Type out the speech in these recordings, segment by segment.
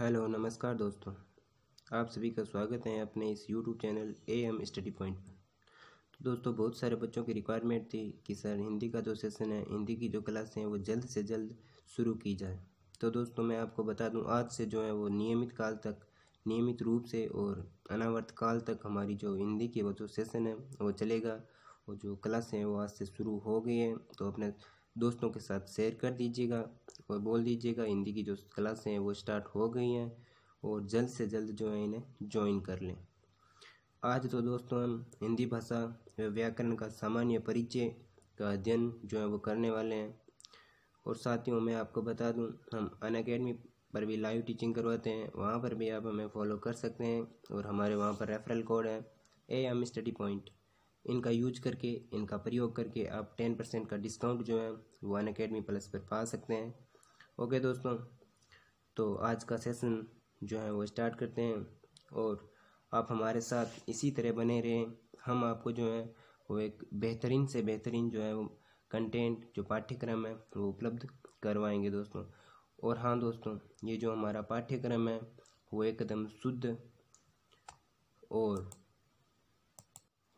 hello नमस्कार दोस्तों आप सभी का स्वागत है अपने इस YouTube channel A M study point पर तो दोस्तों बहुत सारे बच्चों की रिक्वायरमेंट थी कि सर हिंदी का जो सेशन है हिंदी की जो क्लास है वो जल्द से जल्द शुरू की जाए तो दोस्तों मैं आपको बता दूं आज से जो है वो नियमित काल तक नियमित रूप से और अनावर्त काल तक हमारी जो हिंदी की वो जो सेशन है वो चलेगा और जो क्लासें हैं वो आज से शुरू हो गई हैं तो अपने दोस्तों के साथ शेयर कर दीजिएगा और बोल दीजिएगा हिंदी की जो क्लासें हैं वो स्टार्ट हो गई हैं और जल्द से जल्द जो है इन्हें ज्वाइन कर लें आज तो दोस्तों हम हिंदी भाषा व्याकरण का सामान्य परिचय का अध्ययन जो है वो करने वाले हैं और साथियों मैं आपको बता दूं हम अन अकेडमी पर भी लाइव टीचिंग करवाते हैं वहाँ पर भी आप हमें फॉलो कर सकते हैं और हमारे वहाँ पर रेफरल कोड है ए एम स्टडी पॉइंट इनका यूज करके इनका प्रयोग करके आप टेन परसेंट का डिस्काउंट जो है वन अकेडमी प्लस पर पा सकते हैं ओके दोस्तों तो आज का सेशन जो है वो स्टार्ट करते हैं और आप हमारे साथ इसी तरह बने रहें हम आपको जो है वो एक बेहतरीन से बेहतरीन जो है वो कंटेंट जो पाठ्यक्रम है वो उपलब्ध करवाएंगे दोस्तों और हाँ दोस्तों ये जो हमारा पाठ्यक्रम है वो एकदम शुद्ध और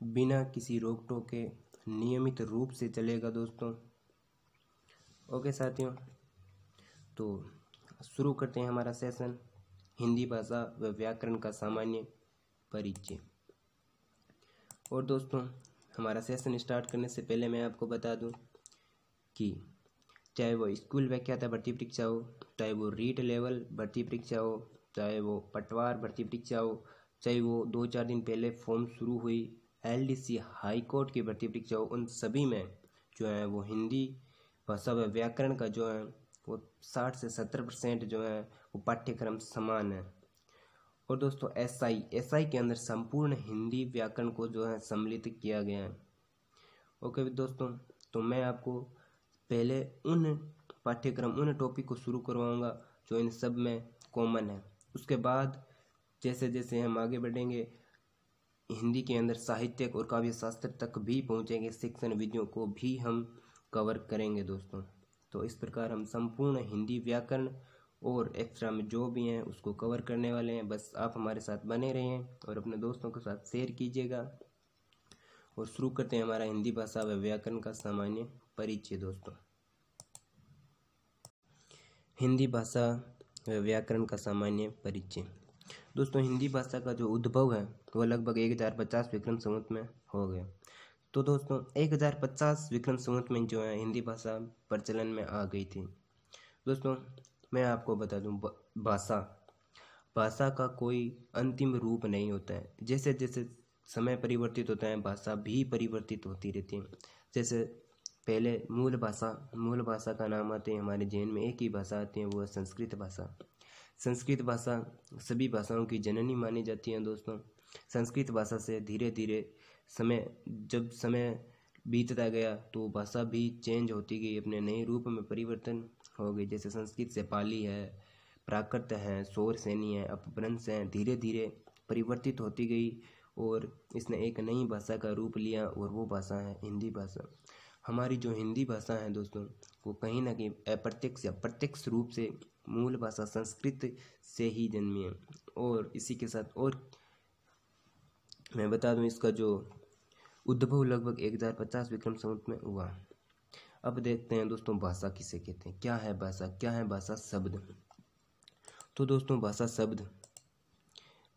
बिना किसी रोक टोक के नियमित रूप से चलेगा दोस्तों ओके साथियों तो शुरू करते हैं हमारा सेशन हिंदी भाषा व व्याकरण का सामान्य परिचय और दोस्तों हमारा सेशन स्टार्ट करने से पहले मैं आपको बता दूं कि चाहे वो स्कूल व्याख्याता भर्ती परीक्षा हो चाहे वो रीट लेवल भर्ती परीक्षा हो चाहे वो पटवार भर्ती परीक्षा हो चाहे वो दो चार दिन पहले फॉर्म शुरू हुई एलडीसी हाई कोर्ट की भर्ती परीक्षा उन सभी में जो है वो हिंदी भाषा व व्याकरण का जो है वो साठ से सत्तर परसेंट जो है वो पाठ्यक्रम समान है और दोस्तों एसआई एसआई के अंदर संपूर्ण हिंदी व्याकरण को जो है सम्मिलित किया गया है ओके दोस्तों तो मैं आपको पहले उन पाठ्यक्रम उन टॉपिक को शुरू करवाऊँगा जो इन सब में कॉमन है उसके बाद जैसे जैसे हम आगे बढ़ेंगे हिंदी के अंदर साहित्यक और काव्य शास्त्र तक भी पहुँचेंगे शिक्षण विधियों को भी हम कवर करेंगे दोस्तों तो इस प्रकार हम संपूर्ण हिंदी व्याकरण और एक्स्ट्रा में जो भी हैं उसको कवर करने वाले हैं बस आप हमारे साथ बने रहें और अपने दोस्तों के साथ शेयर कीजिएगा और शुरू करते हैं हमारा हिंदी भाषा व व्याकरण का सामान्य परिचय दोस्तों हिंदी भाषा व व्याकरण का सामान्य परिचय दोस्तों हिंदी भाषा का जो उद्भव है वह लगभग एक हज़ार पचास विक्रम संवत में हो गया तो दोस्तों एक हज़ार पचास विक्रम संवत में जो है हिंदी भाषा प्रचलन में आ गई थी दोस्तों मैं आपको बता दूं भाषा भाषा का कोई अंतिम रूप नहीं होता है जैसे जैसे समय परिवर्तित होता है भाषा भी परिवर्तित होती रहती है जैसे पहले मूल भाषा मूल भाषा का नाम आते हैं हमारे जैन में एक ही भाषा आती है वो है संस्कृत भाषा संस्कृत भाषा सभी भाषाओं की जननी मानी जाती है दोस्तों संस्कृत भाषा से धीरे धीरे समय जब समय बीतता गया तो भाषा भी चेंज होती गई अपने नए रूप में परिवर्तन हो गई जैसे संस्कृत से पाली है प्राकृत है शोर सैनी है अपभ्रंश हैं धीरे धीरे परिवर्तित होती गई और इसने एक नई भाषा का रूप लिया और वो भाषा है हिंदी भाषा हमारी जो हिंदी भाषा है दोस्तों वो कहीं ना कहीं अप्रत्यक्ष या प्रत्यक्ष रूप से मूल भाषा संस्कृत से ही जन्मी है और इसी के साथ और मैं बता दूं इसका जो उद्भव लगभग एक हज़ार पचास विक्रम संवत में हुआ अब देखते हैं दोस्तों भाषा किसे कहते हैं क्या है भाषा क्या है भाषा शब्द तो दोस्तों भाषा शब्द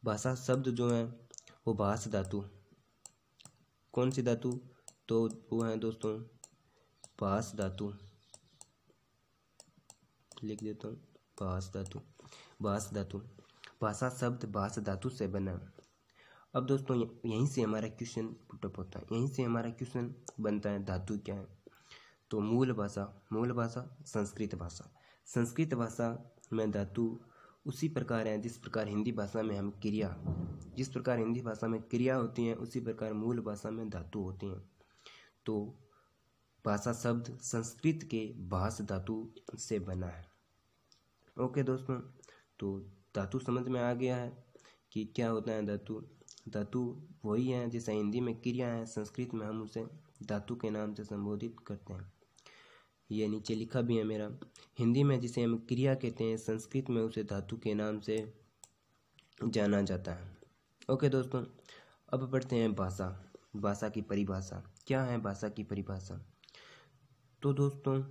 भाषा शब्द जो है वो भाष धातु कौन सी धातु तो वो है दोस्तों भाष धातु लिख देता हूँ बास धातु बास धातु भाषा शब्द बास धातु से बना अब दोस्तों यहीं से हमारा क्वेश्चन पुटअप होता है यहीं से हमारा क्वेश्चन बनता है धातु क्या है तो मूल भाषा मूल भाषा संस्कृत भाषा संस्कृत भाषा में धातु उसी प्रकार है जिस प्रकार हिंदी भाषा में हम क्रिया जिस प्रकार हिंदी भाषा में क्रिया होती है उसी प्रकार मूल भाषा में धातु होती हैं तो भाषा शब्द संस्कृत के भाष धातु से बना है ओके दोस्तों तो धातु समझ में आ गया है कि क्या होता है धातु धातु वही है जैसे हिंदी में क्रिया है संस्कृत में हम उसे धातु के नाम से संबोधित करते हैं ये नीचे लिखा भी है मेरा हिंदी में जिसे हम क्रिया कहते हैं संस्कृत में उसे धातु के नाम से जाना जाता है ओके दोस्तों अब पढ़ते हैं भाषा भाषा की परिभाषा क्या है भाषा की परिभाषा तो दोस्तों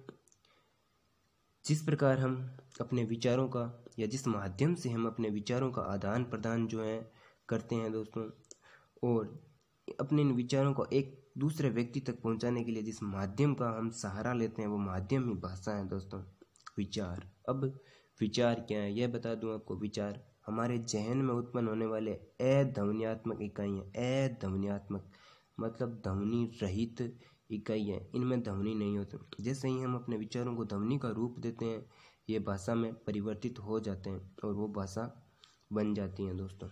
जिस प्रकार हम अपने विचारों का या जिस माध्यम से हम अपने विचारों का आदान प्रदान जो है करते हैं दोस्तों और अपने इन विचारों को एक दूसरे व्यक्ति तक पहुंचाने के लिए जिस माध्यम का हम सहारा लेते हैं वो माध्यम ही भाषा है दोस्तों विचार अब विचार क्या है यह बता दूं आपको विचार हमारे जहन में उत्पन्न होने वाले अध्वनियात्मक इकाइयाँ अध्वनियात्मक मतलब ध्वनि रहित इकाई है इनमें ध्वनि नहीं होती जैसे ही हम अपने विचारों को ध्वनि का रूप देते हैं ये भाषा में परिवर्तित हो जाते हैं और वो भाषा बन जाती है दोस्तों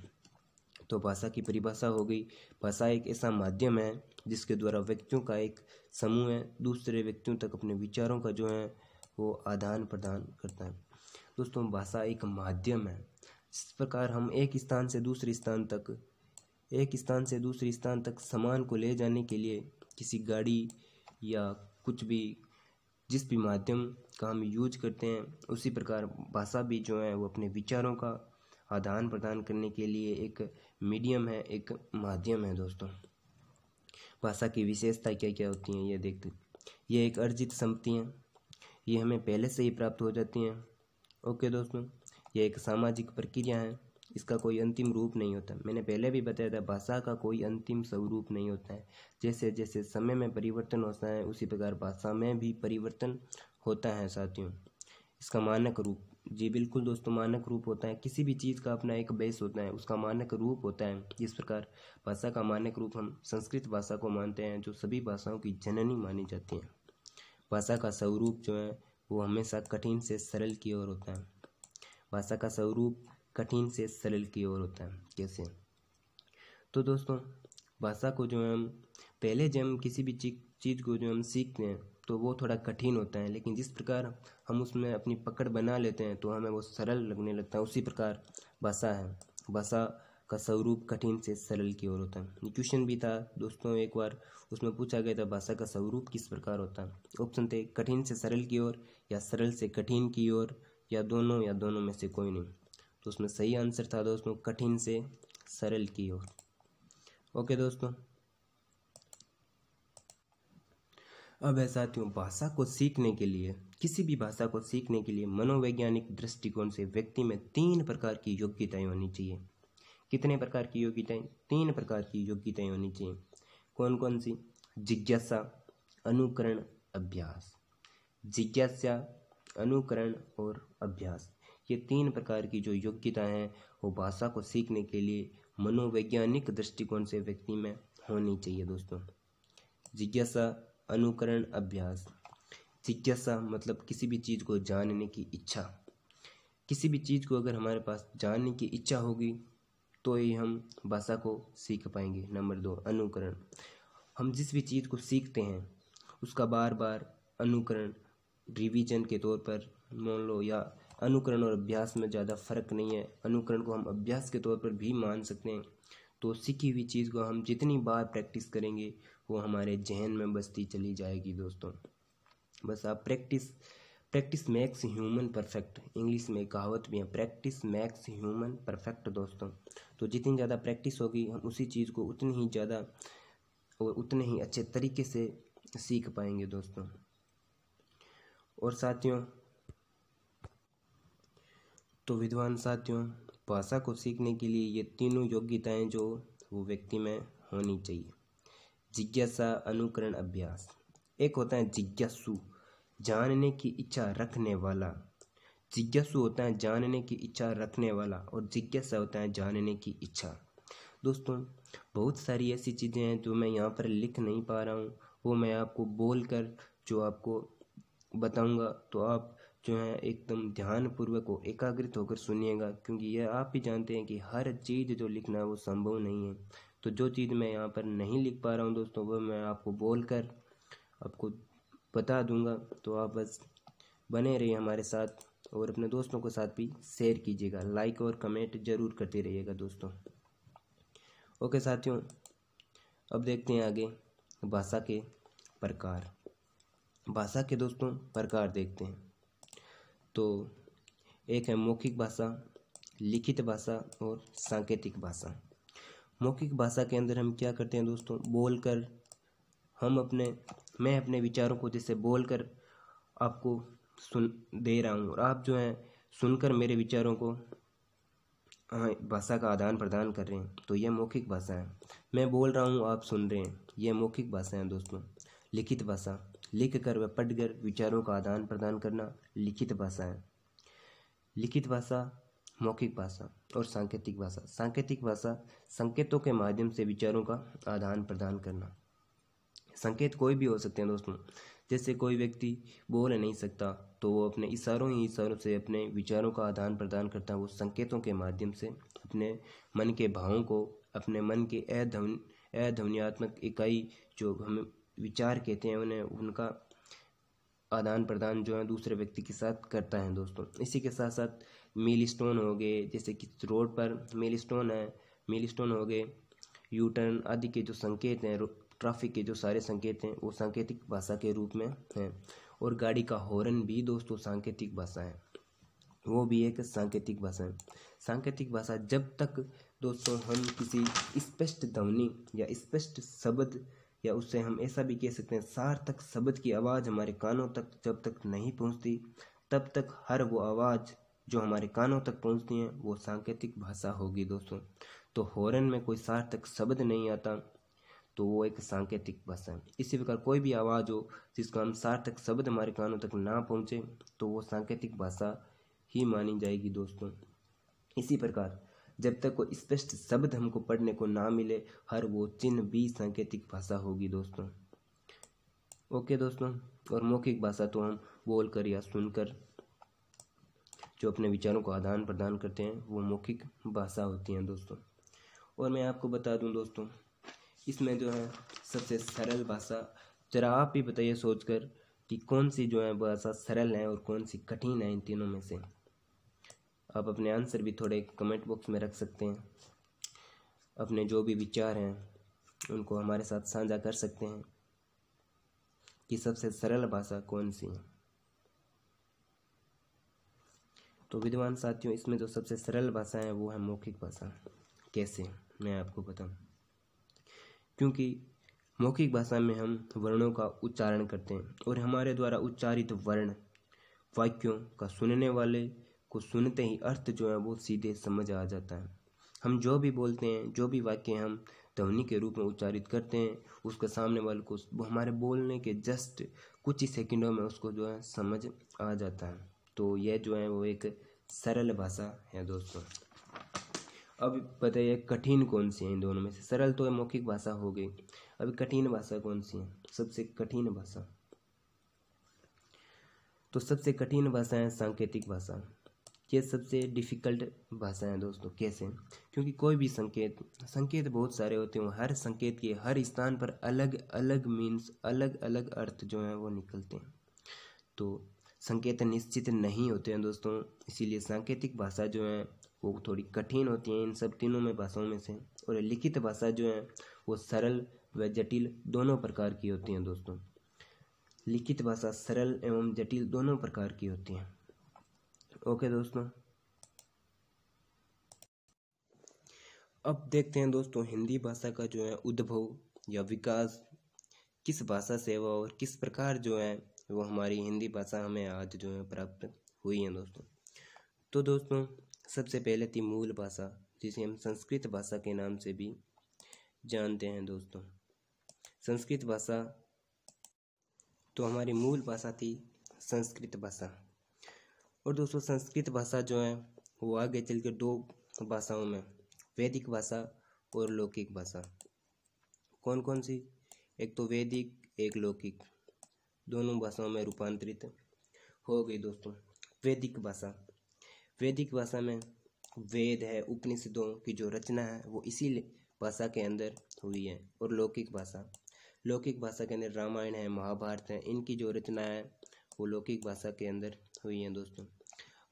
तो भाषा की परिभाषा हो गई भाषा एक ऐसा माध्यम है जिसके द्वारा व्यक्तियों का एक समूह है दूसरे व्यक्तियों तक अपने विचारों का जो है वो आदान प्रदान करता है दोस्तों भाषा एक माध्यम है इस प्रकार हम एक स्थान से दूसरे स्थान तक एक स्थान से दूसरे स्थान तक सामान को ले जाने के लिए किसी गाड़ी या कुछ भी जिस भी माध्यम का हम यूज करते हैं उसी प्रकार भाषा भी जो है वो अपने विचारों का आदान प्रदान करने के लिए एक मीडियम है एक माध्यम है दोस्तों भाषा की विशेषता क्या क्या होती हैं ये देखते ये एक अर्जित संपत्ति हैं ये हमें पहले से ही प्राप्त हो जाती हैं ओके दोस्तों यह एक सामाजिक प्रक्रिया है इसका कोई अंतिम रूप नहीं होता मैंने पहले भी बताया था भाषा का कोई अंतिम स्वरूप नहीं होता है जैसे जैसे समय में परिवर्तन होता है उसी प्रकार भाषा में भी परिवर्तन होता है साथियों इसका मानक रूप जी बिल्कुल दोस्तों मानक रूप होता है किसी भी चीज़ का अपना एक बेस होता है उसका मानक रूप होता है इस प्रकार भाषा का मानक रूप हम संस्कृत भाषा को मानते हैं जो सभी भाषाओं की जननी मानी जाती है भाषा का स्वरूप जो है वो हमेशा कठिन से सरल की ओर होता है भाषा का स्वरूप कठिन से सरल की ओर होता है कैसे तो दोस्तों भाषा को जो हम पहले जब हम किसी भी चीज़ को जो हम सीखते हैं तो वो थोड़ा कठिन होता है लेकिन जिस प्रकार हम उसमें अपनी पकड़ बना लेते हैं तो हमें वो सरल लगने लगता है उसी प्रकार भाषा है भाषा का स्वरूप कठिन से सरल की ओर होता है क्वेश्चन भी था दोस्तों एक बार उसमें पूछा गया था भाषा का स्वरूप किस प्रकार होता है ऑप्शन थे कठिन से सरल की ओर या सरल से कठिन की ओर या दोनों या दोनों में से कोई नहीं तो उसमें सही आंसर था दोस्तों कठिन से सरल की ओर ओके दोस्तों अब है साथियों भाषा को सीखने के लिए किसी भी भाषा को सीखने के लिए मनोवैज्ञानिक दृष्टिकोण से व्यक्ति में तीन प्रकार की योग्यताएं होनी चाहिए कितने प्रकार की योग्यताएं तीन प्रकार की योग्यताएं होनी चाहिए कौन कौन सी जिज्ञासा अनुकरण अभ्यास जिज्ञासा अनुकरण और अभ्यास ये तीन प्रकार की जो योग्यता हैं वो भाषा को सीखने के लिए मनोवैज्ञानिक दृष्टिकोण से व्यक्ति में होनी चाहिए दोस्तों जिज्ञासा अनुकरण अभ्यास जिज्ञासा मतलब किसी भी चीज़ को जानने की इच्छा किसी भी चीज़ को अगर हमारे पास जानने की इच्छा होगी तो ही हम भाषा को सीख पाएंगे नंबर दो अनुकरण हम जिस भी चीज़ को सीखते हैं उसका बार बार अनुकरण रिवीजन के तौर पर मान लो या अनुकरण और अभ्यास में ज़्यादा फर्क नहीं है अनुकरण को हम अभ्यास के तौर पर भी मान सकते हैं तो सीखी हुई चीज़ को हम जितनी बार प्रैक्टिस करेंगे वो हमारे जहन में बस्ती चली जाएगी दोस्तों बस आप practice practice makes human perfect English में कहावत भी है प्रैक्टिस मेक्स ह्यूमन परफेक्ट दोस्तों तो जितनी ज़्यादा प्रैक्टिस होगी हम उसी चीज़ को उतनी ही ज़्यादा और उतने ही अच्छे तरीके से सीख पाएंगे दोस्तों और साथियों तो विद्वान साथियों भाषा को सीखने के लिए ये तीनों योग्यताएं जो वो व्यक्ति में होनी चाहिए जिज्ञासा अनुकरण अभ्यास एक होता है जिज्ञासु जानने की इच्छा रखने वाला जिज्ञासु होता है जानने की इच्छा रखने वाला और जिज्ञासा होता है जानने की इच्छा दोस्तों बहुत सारी ऐसी चीज़ें हैं जो मैं यहाँ पर लिख नहीं पा रहा हूँ वो मैं आपको बोल कर जो आपको बताऊँगा तो आप जो है एकदम ध्यानपूर्वक और एकाग्रित होकर सुनिएगा क्योंकि यह आप भी जानते हैं कि हर चीज़ जो लिखना है वो संभव नहीं है तो जो चीज़ मैं यहाँ पर नहीं लिख पा रहा हूँ दोस्तों वह मैं आपको बोल कर आपको बता दूंगा तो आप बस बने रहिए हमारे साथ और अपने दोस्तों के साथ भी शेयर कीजिएगा लाइक और कमेंट जरूर करते रहिएगा दोस्तों ओके साथियों अब देखते हैं आगे भाषा के प्रकार भाषा के दोस्तों प्रकार देखते हैं तो एक है मौखिक भाषा लिखित भाषा और सांकेतिक भाषा मौखिक भाषा के अंदर हम क्या करते हैं दोस्तों बोलकर हम अपने मैं अपने विचारों को जैसे बोलकर आपको सुन दे रहा हूँ और आप जो हैं सुनकर मेरे विचारों को हाँ, भाषा का आदान प्रदान कर रहे हैं तो यह मौखिक भाषा है मैं बोल रहा हूँ आप सुन रहे हैं यह मौखिक भाषा है दोस्तों लिखित भाषा लिखकर व पढ़कर विचारों का आदान प्रदान करना लिखित भाषा है लिखित भाषा मौखिक भाषा और सांकेतिक भाषा सांकेतिक भाषा संकेतों के माध्यम से विचारों का आदान प्रदान करना संकेत कोई भी हो सकते हैं दोस्तों जैसे कोई व्यक्ति बोल नहीं सकता तो वो अपने इशारों ही इशारों से अपने विचारों का आदान प्रदान करता है वो संकेतों के माध्यम से अपने मन के भावों को अपने मन के अध्वन अध्वनियात्मक इकाई जो हम विचार कहते हैं उन्हें उनका आदान प्रदान जो है दूसरे व्यक्ति के साथ करता है दोस्तों इसी के साथ साथ मील स्टोन हो गए जैसे कि रोड पर मील स्टोन है मील स्टोन हो गए यू टर्न आदि के जो संकेत हैं ट्रैफिक के जो सारे संकेत हैं वो सांकेतिक भाषा के रूप में हैं और गाड़ी का हॉर्न भी दोस्तों सांकेतिक भाषा है वो भी एक सांकेतिक भाषा है सांकेतिक भाषा जब तक दोस्तों हम किसी स्पष्ट ध्वनि या स्पष्ट शब्द या उससे हम ऐसा भी कह सकते हैं सार्थक शब्द की आवाज़ हमारे कानों तक जब तक नहीं पहुंचती तब तक हर वो आवाज़ जो हमारे कानों तक पहुंचती है वो सांकेतिक भाषा होगी दोस्तों तो हॉर्न में कोई सार्थक शब्द नहीं आता तो वो एक सांकेतिक भाषा है इसी प्रकार कोई भी आवाज़ हो जिसका हम सार्थक शब्द हमारे कानों तक ना पहुँचे तो वो सांकेतिक भाषा ही मानी जाएगी दोस्तों इसी प्रकार जब तक वो स्पष्ट शब्द हमको पढ़ने को ना मिले हर वो चिन्ह भी सांकेतिक भाषा होगी दोस्तों ओके दोस्तों और मौखिक भाषा तो हम बोल कर या सुनकर जो अपने विचारों को आदान प्रदान करते हैं वो मौखिक भाषा होती हैं दोस्तों और मैं आपको बता दूं दोस्तों इसमें जो है सबसे सरल भाषा जरा आप ही बताइए सोचकर कि कौन सी जो है भाषा सरल है और कौन सी कठिन है इन तीनों में से आप अपने आंसर भी थोड़े कमेंट बॉक्स में रख सकते हैं अपने जो भी विचार हैं उनको हमारे साथ साझा कर सकते हैं कि सबसे सरल भाषा कौन सी है तो विद्वान साथियों इसमें जो सबसे सरल भाषा है वो है मौखिक भाषा कैसे मैं आपको बताऊं क्योंकि मौखिक भाषा में हम वर्णों का उच्चारण करते हैं और हमारे द्वारा उच्चारित वर्ण वाक्यों का सुनने वाले को सुनते ही अर्थ जो है वो सीधे समझ आ जाता है हम जो भी बोलते हैं जो भी वाक्य हम ध्वनि के रूप में उच्चारित करते हैं उसका सामने वाले को हमारे बोलने के जस्ट कुछ ही सेकंडों में उसको जो है समझ आ जाता है तो यह जो है वो एक सरल भाषा है दोस्तों अब पता है कठिन कौन सी है इन दोनों में से सरल तो मौखिक भाषा हो गई अभी कठिन भाषा कौन सी है सबसे कठिन भाषा तो सबसे कठिन भाषा है सांकेतिक भाषा ये सबसे डिफ़िकल्ट भाषा है दोस्तों कैसे क्योंकि कोई भी संकेत संकेत बहुत सारे होते हैं हर संकेत के हर स्थान पर अलग अलग मीन्स अलग अलग अर्थ जो हैं वो निकलते हैं तो संकेत निश्चित नहीं होते हैं दोस्तों इसीलिए सांकेतिक भाषा जो है वो थोड़ी कठिन होती है इन सब तीनों में भाषाओं में से और लिखित भाषा जो है वो सरल व जटिल दोनों प्रकार की होती हैं दोस्तों लिखित भाषा सरल एवं जटिल दोनों प्रकार की होती हैं ओके दोस्तों अब देखते हैं दोस्तों हिंदी भाषा का जो है उद्भव या विकास किस भाषा से हुआ और किस प्रकार जो है वो हमारी हिंदी भाषा हमें आज जो है प्राप्त हुई है दोस्तों तो दोस्तों सबसे पहले थी मूल भाषा जिसे हम संस्कृत भाषा के नाम से भी जानते हैं दोस्तों संस्कृत भाषा तो हमारी मूल भाषा थी संस्कृत भाषा और दोस्तों संस्कृत भाषा जो है वो आगे चल के दो भाषाओं में वैदिक भाषा और लौकिक भाषा कौन कौन सी एक तो वैदिक एक लौकिक दोनों भाषाओं में रूपांतरित हो गई दोस्तों वैदिक भाषा वैदिक भाषा में वेद है उपनिषदों की जो रचना है वो इसी भाषा के अंदर हुई है और लौकिक भाषा लौकिक भाषा के अंदर रामायण है महाभारत है इनकी जो रचना है वो लौकिक भाषा के अंदर हुई हैं दोस्तों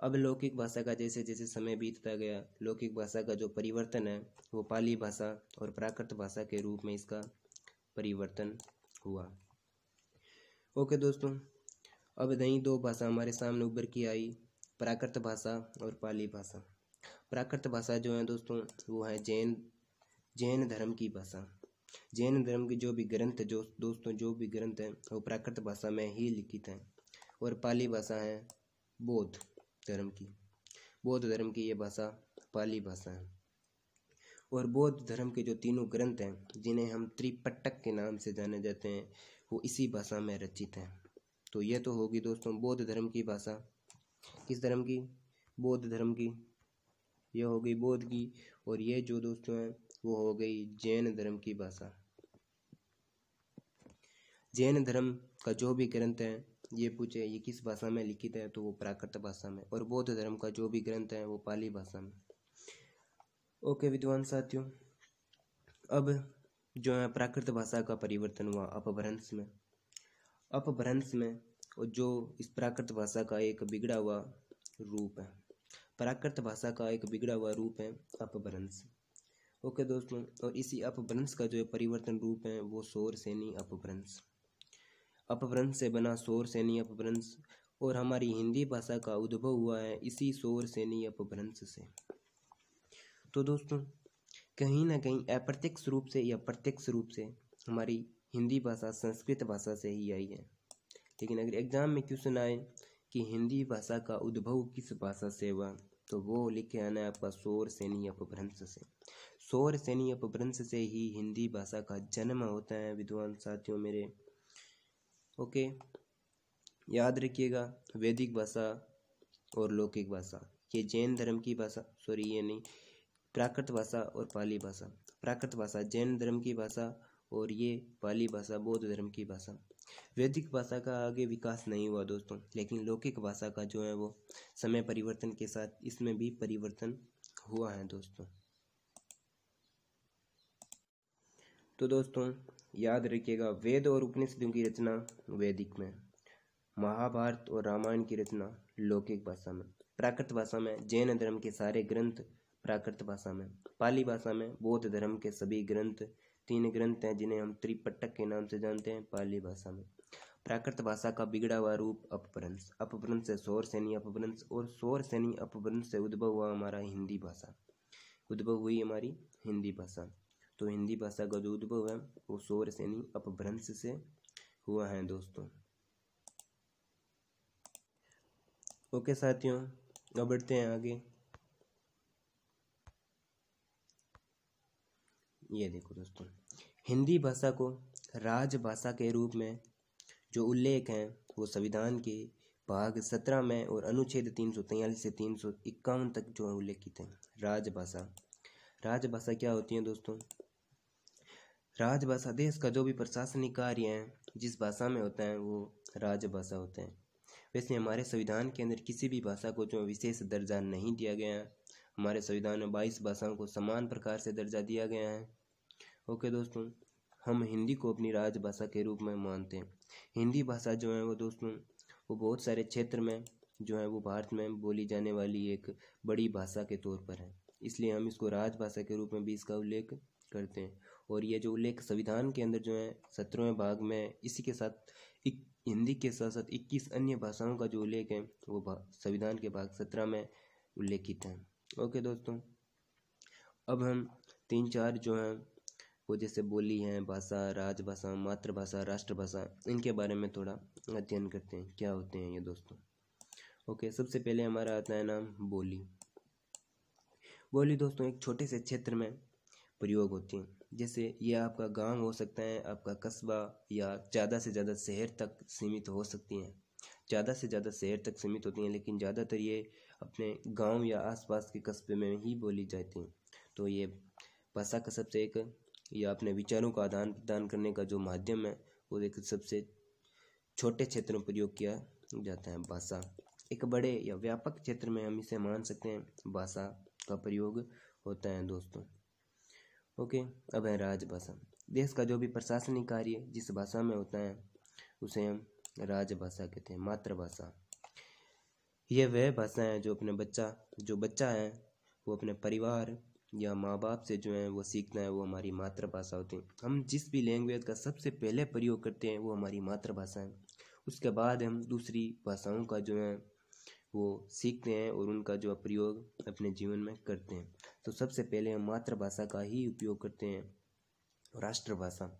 अब लौकिक भाषा का जैसे जैसे समय बीतता गया लौकिक भाषा का जो परिवर्तन है वो पाली भाषा और प्राकृत भाषा के रूप में इसका परिवर्तन हुआ ओके दोस्तों अब नई दो भाषा हमारे सामने उभर के आई प्राकृत भाषा और पाली भाषा प्राकृत भाषा जो है दोस्तों वो है जैन जैन धर्म की भाषा जैन धर्म के जो भी ग्रंथ जो दोस्तों जो भी ग्रंथ हैं वो प्राकृत भाषा में ही लिखित हैं और पाली भाषा है बौद्ध धर्म की बौद्ध धर्म की ये भाषा पाली भाषा है और बौद्ध धर्म के जो तीनों ग्रंथ हैं जिन्हें हम त्रिपटक के नाम से जाने जाते हैं वो इसी भाषा में रचित हैं तो यह तो होगी दोस्तों बौद्ध धर्म की भाषा किस धर्म की बौद्ध धर्म की यह हो गई बौद्ध की और ये जो दोस्तों हैं वो हो गई जैन धर्म की भाषा जैन धर्म का जो भी ग्रंथ है ये पूछे ये किस भाषा में लिखित है तो वो प्राकृत भाषा में और बौद्ध धर्म का जो भी ग्रंथ है वो पाली भाषा में ओके विद्वान साथियों अब जो है प्राकृत भाषा का परिवर्तन हुआ अपभ्रंश में अपभ्रंश में और जो इस प्राकृत भाषा का एक बिगड़ा हुआ रूप है प्राकृत भाषा का एक बिगड़ा हुआ रूप है अपभ्रंश ओके दोस्तों और इसी अपभ्रंश का जो परिवर्तन रूप है वो सौर सैनी अपभ्रंश अपभ्रंश से बना सौर सैनी अपभ्रंश और हमारी हिंदी भाषा का उद्भव हुआ है इसी सौर सैनी अपभ्रंश से तो दोस्तों कहीं ना कहीं अप्रत्यक्ष रूप से या प्रत्यक्ष रूप से हमारी हिंदी भाषा संस्कृत भाषा से ही आई है लेकिन अगर एग्जाम में क्वेश्चन आए कि हिंदी भाषा का उद्भव किस भाषा से हुआ तो वो लिखे आना है आपका सौर सैनी अपभ्रंश से सौर सैनी अपभ्रंश से ही हिंदी भाषा का जन्म होता है विद्वान साथियों मेरे ओके याद रखिएगा वैदिक भाषा और लौकिक भाषा ये जैन धर्म की भाषा सॉरी ये नहीं प्राकृत भाषा और पाली भाषा प्राकृत भाषा जैन धर्म की भाषा और ये पाली भाषा बौद्ध धर्म की भाषा वैदिक भाषा का आगे विकास नहीं हुआ दोस्तों लेकिन लौकिक भाषा का जो है वो समय परिवर्तन के साथ इसमें भी परिवर्तन हुआ है दोस्तों तो दोस्तों याद रखिएगा वेद और उपनिषदों की रचना वैदिक में महाभारत और रामायण की रचना लौकिक भाषा में प्राकृत भाषा में जैन धर्म के सारे ग्रंथ प्राकृत भाषा में पाली भाषा में बौद्ध धर्म के सभी ग्रंथ तीन ग्रंथ हैं जिन्हें हम त्रिपटक के नाम से जानते हैं पाली भाषा में प्राकृत भाषा का बिगड़ा हुआ रूप अपभ्रंश अपभ्रंश से सौर सैनी अपभ्रंश और सौर सैनी अपभ्रंश से उद्भव हुआ हमारा हिंदी भाषा उद्भव हुई हमारी हिंदी भाषा तो हिंदी भाषा का जो उद्भव है वो सौर से नहीं अपभ्रंश से हुआ है दोस्तों ओके साथियों अब बढ़ते हैं आगे ये देखो दोस्तों हिंदी भाषा को राजभाषा के रूप में जो उल्लेख है वो संविधान के भाग सत्रह में और अनुच्छेद तीन सौ तैयलीस से तीन सौ इक्यावन तक जो उल्लेखित है राजभाषा राजभाषा क्या होती है दोस्तों राजभाषा देश का जो भी प्रशासनिक कार्य है जिस भाषा में होता है वो राजभाषा होते हैं वैसे हमारे संविधान के अंदर किसी भी भाषा को जो विशेष दर्जा नहीं दिया गया है हमारे संविधान में बाईस भाषाओं को समान प्रकार से दर्जा दिया गया है ओके दोस्तों हम हिंदी को अपनी राजभाषा के रूप में मानते हैं हिंदी भाषा जो है वो दोस्तों वो बहुत सारे क्षेत्र में जो है वो भारत में बोली जाने वाली एक बड़ी भाषा के तौर पर है इसलिए हम इसको राजभाषा के रूप में भी इसका उल्लेख करते हैं और ये जो उल्लेख संविधान के अंदर जो है सत्रहवें भाग में इसी के साथ एक हिंदी के साथ साथ इक्कीस अन्य भाषाओं का जो उल्लेख है वो संविधान के भाग सत्रह में उल्लेखित है ओके दोस्तों अब हम तीन चार जो हैं वो जैसे बोली हैं भाषा राजभाषा मातृभाषा राष्ट्रभाषा इनके बारे में थोड़ा अध्ययन करते हैं क्या होते हैं ये दोस्तों ओके सबसे पहले हमारा आता है नाम बोली बोली दोस्तों एक छोटे से क्षेत्र में प्रयोग होते हैं जैसे ये आपका गांव हो सकता है आपका कस्बा या ज़्यादा से ज़्यादा शहर तक सीमित हो सकती हैं ज़्यादा से ज़्यादा शहर तक सीमित होती हैं लेकिन ज़्यादातर ये अपने गांव या आसपास के कस्बे में ही बोली जाती हैं तो ये भाषा का सबसे एक या अपने विचारों का आदान प्रदान करने का जो माध्यम है वो एक सबसे छोटे क्षेत्र में प्रयोग किया जाता है भाषा एक बड़े या व्यापक क्षेत्र में हम इसे मान सकते हैं भाषा का प्रयोग होता है दोस्तों ओके अब है राजभाषा देश का जो भी प्रशासनिक कार्य जिस भाषा में होता है उसे हम राजभाषा कहते हैं मातृभाषा यह वह भाषा है जो अपने बच्चा जो बच्चा है वो अपने परिवार या माँ बाप से जो है वो सीखना है वो हमारी मातृभाषा होती है हम जिस भी लैंग्वेज का सबसे पहले प्रयोग करते हैं वो हमारी मातृभाषा है उसके बाद हम दूसरी भाषाओं का जो है वो सीखते हैं और उनका जो प्रयोग अपने जीवन में करते हैं तो सबसे पहले हम मातृभाषा का ही उपयोग करते हैं राष्ट्रभाषा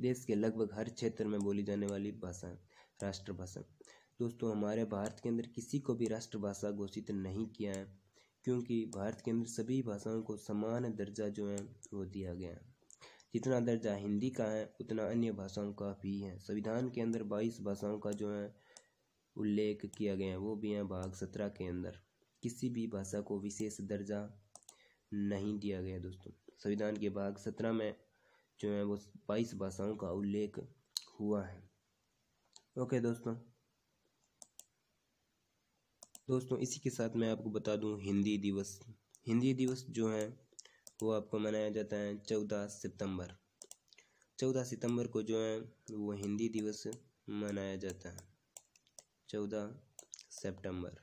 देश के लगभग हर क्षेत्र में बोली जाने वाली भाषा है राष्ट्रभाषा दोस्तों हमारे भारत के अंदर किसी को भी राष्ट्रभाषा घोषित नहीं किया है क्योंकि भारत के अंदर सभी भाषाओं को समान दर्जा जो है वो दिया गया है जितना दर्जा हिंदी का है उतना अन्य भाषाओं का भी है संविधान के अंदर बाईस भाषाओं का जो है उल्लेख किया गया है वो भी हैं भाग सत्रह के अंदर किसी भी भाषा को विशेष दर्जा नहीं दिया गया दोस्तों संविधान के भाग सत्रह में जो है वो बाईस भाषाओं का उल्लेख हुआ है ओके दोस्तों दोस्तों इसी के साथ मैं आपको बता दूं हिंदी दिवस हिंदी दिवस जो है वो आपको मनाया जाता है चौदह सितंबर चौदह सितंबर को जो है वो हिंदी दिवस मनाया जाता है चौदह सितंबर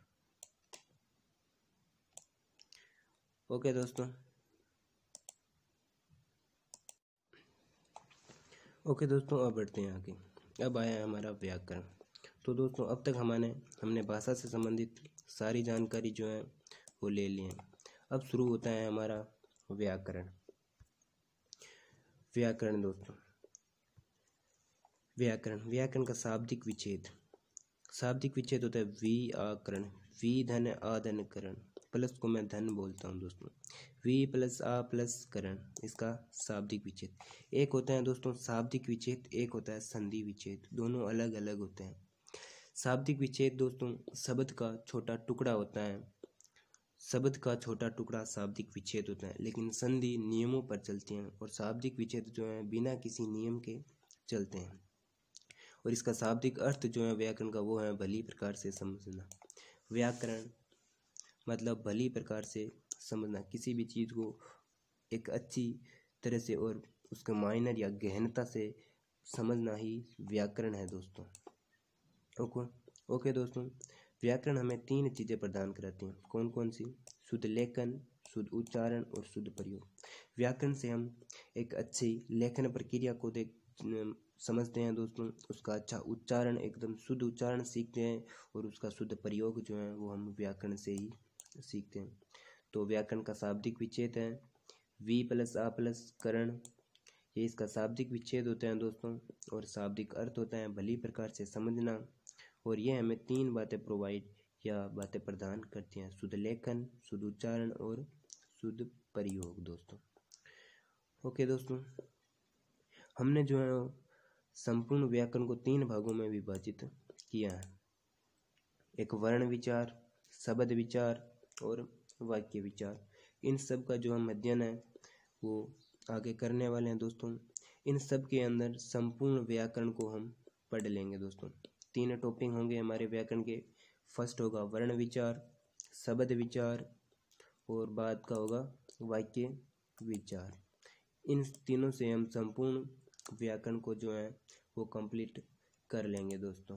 ओके दोस्तों ओके दोस्तों अब बढ़ते हैं आगे अब आया है हमारा व्याकरण तो दोस्तों अब तक हमारे हमने भाषा से संबंधित सारी जानकारी जो है वो ले ली है अब शुरू होता है हमारा व्याकरण व्याकरण दोस्तों व्याकरण व्याकरण का शाब्दिक विच्छेद शाब्दिक विच्छेद होता है वी आकरण वी धन आधन करण प्लस को मैं धन बोलता हूँ दोस्तों वी प्लस आ प्लस करण इसका शाब्दिक विच्छेद एक होता है दोस्तों शाब्दिक विच्छेद एक होता है संधि विच्छेद दोनों अलग अलग होते हैं शाब्दिक विच्छेद दोस्तों शब्द का छोटा टुकड़ा होता है शब्द का छोटा टुकड़ा शाब्दिक विच्छेद होता है लेकिन संधि नियमों पर चलती हैं और शाब्दिक विच्छेद जो हैं बिना किसी नियम के चलते हैं और इसका शाब्दिक अर्थ जो है व्याकरण का वो है भली प्रकार से समझना व्याकरण मतलब भली प्रकार से समझना किसी भी चीज़ को एक अच्छी तरह से और उसका माइनर या गहनता से समझना ही व्याकरण है दोस्तों ओके ओके दोस्तों व्याकरण हमें तीन चीज़ें प्रदान कराती हैं कौन कौन सी शुद्ध लेखन शुद्ध उच्चारण और शुद्ध प्रयोग व्याकरण से हम एक अच्छी लेखन प्रक्रिया को देख समझते हैं दोस्तों उसका अच्छा उच्चारण एकदम शुद्ध उच्चारण सीखते हैं और उसका शुद्ध प्रयोग जो है वो हम व्याकरण से ही सीखते हैं तो व्याकरण का शाब्दिक विच्छेद है वी प्लस आ प्लस करण ये इसका शाब्दिक विच्छेद होता है दोस्तों और शाब्दिक अर्थ होता है भली प्रकार से समझना और ये हमें तीन बातें प्रोवाइड या बातें प्रदान करती हैं शुद्ध लेखन शुद्ध उच्चारण और शुद्ध प्रयोग दोस्तों ओके दोस्तों हमने जो है संपूर्ण व्याकरण को तीन भागों में विभाजित किया है एक वर्ण विचार शब्द विचार और वाक्य विचार इन सब का जो हम अध्ययन है वो आगे करने वाले हैं दोस्तों इन सब के अंदर संपूर्ण व्याकरण को हम पढ़ लेंगे दोस्तों तीन टॉपिक होंगे हमारे व्याकरण के फर्स्ट होगा वर्ण विचार शब्द विचार और बाद का होगा वाक्य विचार इन तीनों से हम संपूर्ण व्याकरण को जो है वो कंप्लीट कर लेंगे दोस्तों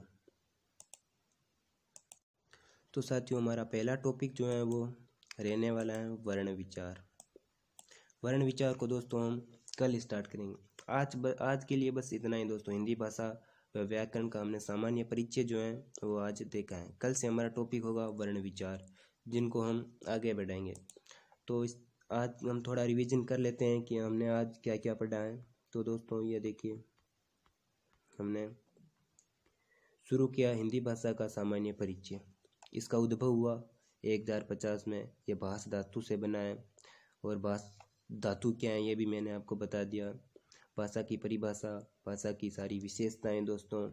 तो साथियों हमारा पहला टॉपिक जो है वो रहने वाला है वर्ण विचार वर्ण विचार को दोस्तों हम कल स्टार्ट करेंगे आज ब, आज के लिए बस इतना ही दोस्तों हिंदी भाषा व्याकरण का हमने सामान्य परिचय जो है वो आज देखा है कल से हमारा टॉपिक होगा वर्ण विचार जिनको हम आगे बढ़ाएंगे तो इस आज हम थोड़ा रिवीजन कर लेते हैं कि हमने आज क्या क्या पढ़ा है तो दोस्तों ये देखिए हमने शुरू किया हिंदी भाषा का सामान्य परिचय इसका उद्भव हुआ एक हज़ार पचास में यह भाष धातु से बना है और भाष धातु क्या है ये भी मैंने आपको बता दिया भाषा की परिभाषा भाषा की सारी विशेषताएं दोस्तों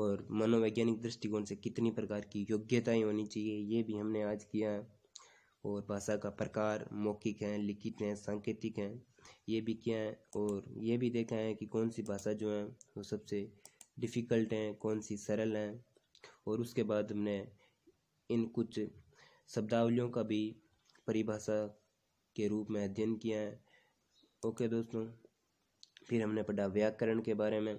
और मनोवैज्ञानिक दृष्टिकोण से कितनी प्रकार की योग्यताएं होनी चाहिए ये भी हमने आज किया और भाषा का प्रकार मौखिक है लिखित है सांकेतिक है ये भी किया है और ये भी देखा है कि कौन सी भाषा जो है वो सबसे डिफ़िकल्ट हैं कौन सी सरल हैं और उसके बाद हमने इन कुछ शब्दावलियों का भी परिभाषा के रूप में अध्ययन किया है ओके दोस्तों फिर हमने पढ़ा व्याकरण के बारे में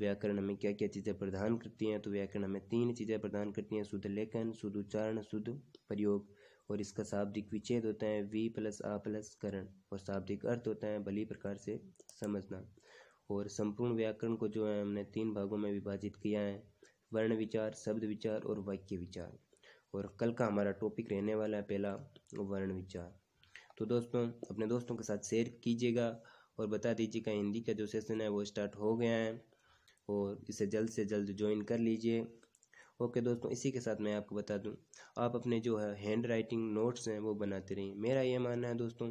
व्याकरण हमें क्या क्या चीज़ें प्रदान करती हैं तो व्याकरण हमें तीन चीज़ें प्रदान करती हैं शुद्ध लेखन शुद्ध उच्चारण शुद्ध प्रयोग और इसका शाब्दिक विच्छेद होता है वी प्लस आ प्लस करण और शाब्दिक अर्थ होता है भली प्रकार से समझना और संपूर्ण व्याकरण को जो है हमने तीन भागों में विभाजित किया है वर्ण विचार शब्द विचार और वाक्य विचार और कल का हमारा टॉपिक रहने वाला है पहला वर्ण विचार तो दोस्तों अपने दोस्तों के साथ शेयर कीजिएगा और बता दीजिएगा हिंदी का जो सेशन है वो स्टार्ट हो गया है और इसे जल्द से जल्द ज्वाइन कर लीजिए ओके दोस्तों इसी के साथ मैं आपको बता दूं आप अपने जो है हैंड राइटिंग नोट्स हैं वो बनाते रहें मेरा ये मानना है दोस्तों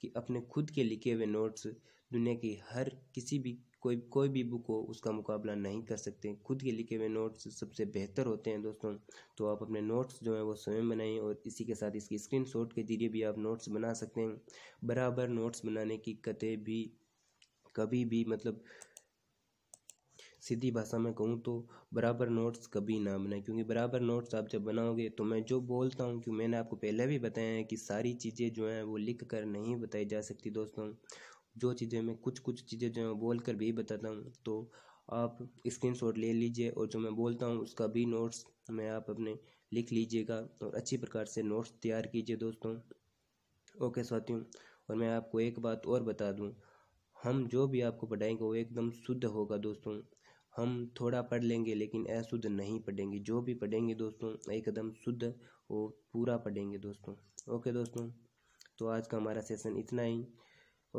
कि अपने खुद के लिखे हुए नोट्स दुनिया की हर किसी भी कोई कोई भी बुक हो उसका मुकाबला नहीं कर सकते खुद के लिखे हुए नोट्स सबसे बेहतर होते हैं दोस्तों तो आप अपने नोट्स जो हैं वो स्वयं बनाएं और इसी के साथ इसकी शॉट के जरिए भी आप नोट्स बना सकते हैं बराबर नोट्स बनाने की कतें भी कभी भी मतलब सीधी भाषा में कहूँ तो बराबर नोट्स कभी ना बनाए क्योंकि बराबर नोट्स आप जब बनाओगे तो मैं जो बोलता हूँ क्योंकि मैंने आपको पहले भी बताया है कि सारी चीज़ें जो हैं वो लिख कर नहीं बताई जा सकती दोस्तों जो चीज़ें मैं कुछ कुछ चीज़ें जो हैं बोल कर भी बताता हूँ तो आप स्क्रीन शॉट ले लीजिए और जो मैं बोलता हूँ उसका भी नोट्स में आप अपने लिख लीजिएगा और अच्छी प्रकार से नोट्स तैयार कीजिए दोस्तों ओके साथियों और मैं आपको एक बात और बता दूँ हम जो भी आपको पढ़ाएंगे वो एकदम शुद्ध होगा दोस्तों हम थोड़ा पढ़ लेंगे लेकिन अशुद्ध नहीं पढ़ेंगे जो भी पढ़ेंगे दोस्तों एकदम शुद्ध और पूरा पढ़ेंगे दोस्तों ओके दोस्तों तो आज का हमारा सेशन इतना ही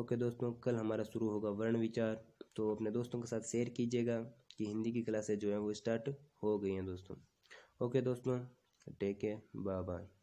ओके दोस्तों कल हमारा शुरू होगा वर्ण विचार तो अपने दोस्तों के साथ शेयर कीजिएगा कि हिंदी की क्लासेज जो हैं वो स्टार्ट हो गई हैं दोस्तों ओके दोस्तों टेक केयर बाय बाय